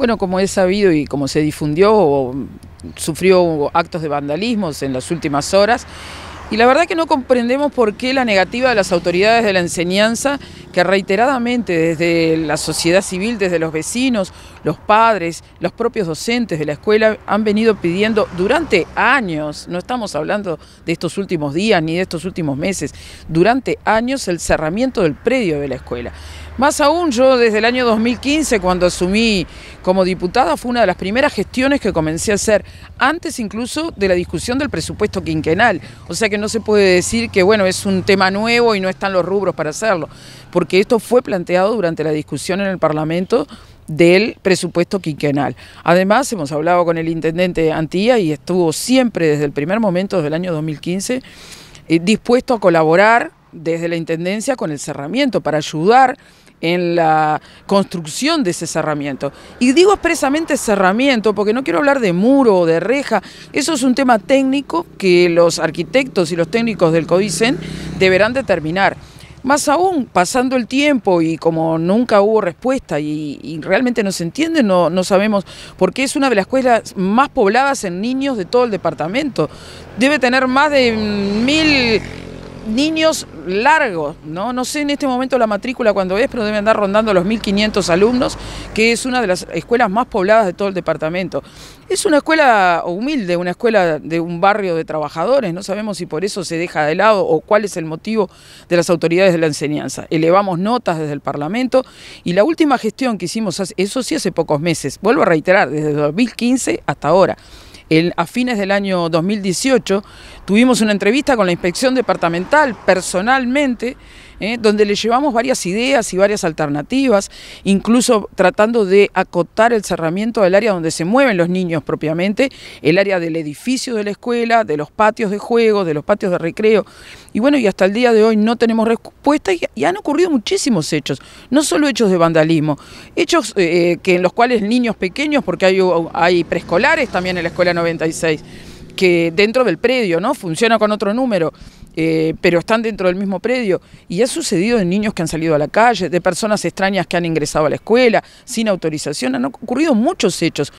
Bueno, como es sabido y como se difundió, sufrió actos de vandalismo en las últimas horas. Y la verdad que no comprendemos por qué la negativa de las autoridades de la enseñanza, que reiteradamente desde la sociedad civil, desde los vecinos, los padres, los propios docentes de la escuela han venido pidiendo durante años, no estamos hablando de estos últimos días ni de estos últimos meses, durante años el cerramiento del predio de la escuela. Más aún yo desde el año 2015, cuando asumí como diputada, fue una de las primeras gestiones que comencé a hacer, antes incluso de la discusión del presupuesto quinquenal. O sea que no se puede decir que bueno es un tema nuevo y no están los rubros para hacerlo, porque esto fue planteado durante la discusión en el Parlamento del presupuesto quinquenal. Además, hemos hablado con el intendente Antía y estuvo siempre desde el primer momento, desde el año 2015, eh, dispuesto a colaborar desde la Intendencia con el cerramiento, para ayudar en la construcción de ese cerramiento. Y digo expresamente cerramiento porque no quiero hablar de muro o de reja, eso es un tema técnico que los arquitectos y los técnicos del CODICEN deberán determinar. Más aún, pasando el tiempo y como nunca hubo respuesta y, realmente no se entiende, no, no sabemos por qué es una de las escuelas más pobladas en niños de todo el departamento. Debe tener más de mil niños largos, ¿no? No sé en este momento la matrícula cuando es, pero deben andar rondando los 1.500 alumnos, que es una de las escuelas más pobladas de todo el departamento. Es una escuela humilde, una escuela de un barrio de trabajadores, no sabemos si por eso se deja de lado o cuál es el motivo de las autoridades de la enseñanza. Elevamos notas desde el Parlamento y la última gestión que hicimos, eso sí hace pocos meses, vuelvo a reiterar, desde 2015 hasta ahora a fines del año 2018 tuvimos una entrevista con la inspección departamental personalmente ¿eh? donde le llevamos varias ideas y varias alternativas, incluso tratando de acotar el cerramiento del área donde se mueven los niños propiamente, el área del edificio de la escuela, de los patios de juego, de los patios de recreo. Y bueno, y hasta el día de hoy no tenemos respuesta y, han ocurrido muchísimos hechos, no solo hechos de vandalismo, hechos eh, eh, que en los cuales niños pequeños, porque hay, hay preescolares también en la escuela 96, que dentro del predio, ¿no? Funciona con otro número. Eh, pero están dentro del mismo predio. Y ha sucedido de niños que han salido a la calle, de personas extrañas que han ingresado a la escuela sin autorización. Han ocurrido muchos hechos.